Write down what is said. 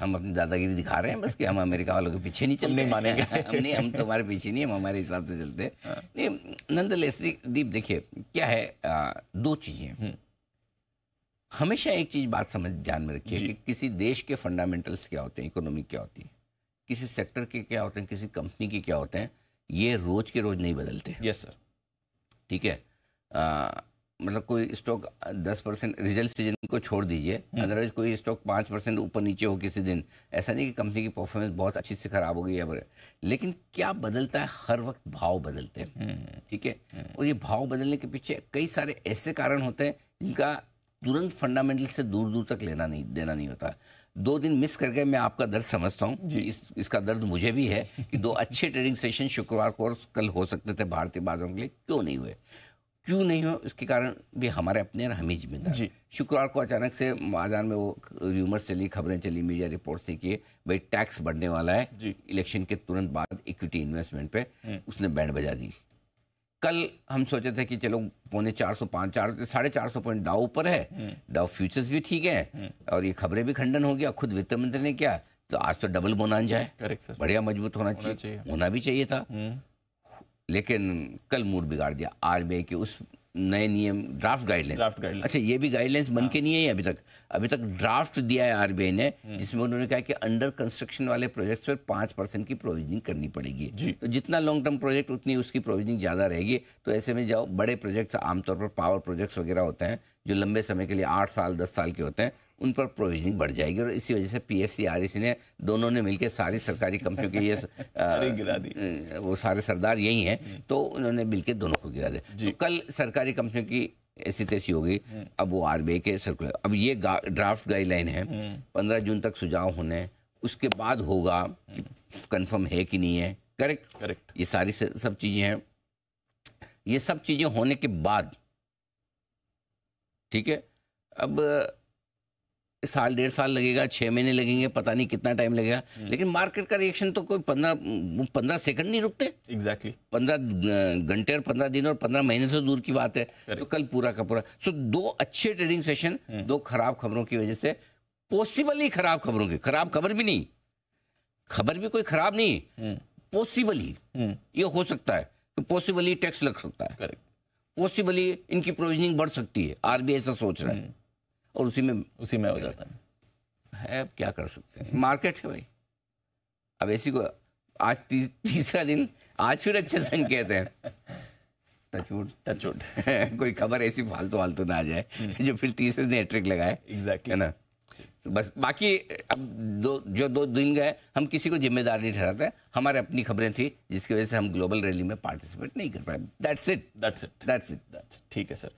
हम अपनी दादागिरी दिखा रहे हैं बस कि हम अमेरिका वालों के पीछे नहीं चलते नहीं मानेंगे हम नहीं हम तुम्हारे तो पीछे नहीं हम हमारे हिसाब से चलते हाँ। नहीं नंद दीप देखिए क्या है आ, दो चीज़ें हम्म। हमेशा एक चीज़ बात समझ ध्यान में रखिए कि किसी देश के फंडामेंटल्स क्या होते हैं इकोनॉमिक क्या होती है किसी सेक्टर के क्या होते हैं किसी कंपनी के क्या होते हैं ये रोज के रोज नहीं बदलते यस सर ठीक है मतलब कोई स्टॉक दस परसेंट रिजल्ट सीजन को छोड़ दीजिए हम्म। अदरवाइज कोई स्टॉक पाँच परसेंट ऊपर नीचे हो किसी दिन ऐसा नहीं कि कंपनी की परफॉर्मेंस बहुत अच्छी से खराब हो गई है लेकिन क्या बदलता है हर वक्त भाव बदलते हैं हम्म। ठीक है हम्म। और ये भाव बदलने के पीछे कई सारे ऐसे कारण होते हैं जिनका तुरंत फंडामेंटल से दूर दूर तक लेना नहीं देना नहीं होता दो दिन मिस करके मैं आपका दर्द समझता हूँ इस, इसका दर्द मुझे भी है कि दो अच्छे ट्रेडिंग सेशन शुक्रवार को और कल हो सकते थे भारतीय बाजारों के लिए क्यों नहीं हुए क्यों नहीं हो इसके कारण भी हमारे अपने और हम जिम्मेदार शुक्रवार को अचानक से बाजार में वो र्यूमर्स चली खबरें चली मीडिया रिपोर्ट से कि भाई टैक्स बढ़ने वाला है इलेक्शन के तुरंत बाद इक्विटी इन्वेस्टमेंट पे हम्म। उसने बैंड बजा दी कल हम सोचे थे कि चलो पौने चार सौ पाँच चार साढ़े चार सौ पॉइंट डाउ ऊपर है डाउ हम्म। फ्यूचर्स भी ठीक है हम्म। और ये खबरें भी खंडन हो गया खुद वित्त मंत्री ने किया तो आज तो डबल बोनान जाए बढ़िया मजबूत होना चाहिए होना भी चाहिए था लेकिन कल मूड बिगाड़ दिया आरबीआई के उस नए नियम ड्राफ्ट गाइडलाइंस ड्राफ्ट अच्छा ये भी गाइडलाइंस बन के हाँ। नहीं है अभी तक अभी तक ड्राफ्ट दिया है आरबीआई ने हम्म। जिसमें उन्होंने कहा कि अंडर कंस्ट्रक्शन वाले प्रोजेक्ट्स पर पाँच परसेंट की प्रोविजनिंग करनी पड़ेगी तो जितना लॉन्ग टर्म प्रोजेक्ट उतनी उसकी प्रोविजनिंग ज़्यादा रहेगी तो ऐसे में जाओ बड़े प्रोजेक्ट्स आमतौर पर पावर प्रोजेक्ट्स वगैरह होते हैं जो लंबे समय के लिए आठ साल दस साल के होते हैं उन पर प्रोविजनिंग बढ़ जाएगी और इसी वजह से पी एफ सी आर ने दोनों ने मिलकर सारी सरकारी कंपनियों के ये गिरा दी वो सारे सरदार यही हैं तो उन्होंने मिलकर दोनों को गिरा दिया तो कल सरकारी कंपनियों की ऐसी तैसी होगी हम्म। अब वो आर के सर्कुलर अब ये ड्राफ्ट गाइडलाइन है हम्म। पंद्रह जून तक सुझाव होने उसके बाद होगा कंफर्म हम्म। है कि नहीं है करेक्ट करेक्ट ये सारी सब चीज़ें हैं ये सब चीज़ें होने के बाद ठीक है अब साल डेढ़ साल लगेगा छः महीने लगेंगे पता नहीं कितना टाइम लगेगा लेकिन मार्केट का रिएक्शन तो कोई पंद्रह पंद्रह सेकंड नहीं रुकते एग्जैक्टली exactly. पंद्रह घंटे और पंद्रह दिन और पंद्रह महीने से दूर की बात है तो कल पूरा का पूरा सो so, दो अच्छे ट्रेडिंग हम्म। सेशन दो खराब खबरों की वजह से पॉसिबली खराब खबरों की खराब खबर भी नहीं खबर भी कोई खराब नहीं पॉसिबली हम्म। हम्म। ये हो सकता है तो पॉसिबली टैक्स लग सकता है पॉसिबली इनकी प्रोविजनिंग बढ़ सकती है आरबीआई ऐसा सोच रहा है और उसी में उसी में हो जाता है है अब क्या कर सकते हैं मार्केट है भाई अब ऐसी को आज ती, तीसरा दिन आज फिर अच्छे संकेत हैं टचवुड टचवुड कोई खबर ऐसी फालतू फालतू ना आ जाए हम्म। जो फिर तीसरे दिन एट्रिक लगाए एग्जैक्टली है ना तो बस बाकी अब दो जो दो दिन गए हम किसी को जिम्मेदार नहीं ठहराते हमारे अपनी खबरें थी जिसकी वजह से हम ग्लोबल रैली में पार्टिसिपेट नहीं कर पाए that's it that's it that's it that's ठीक है सर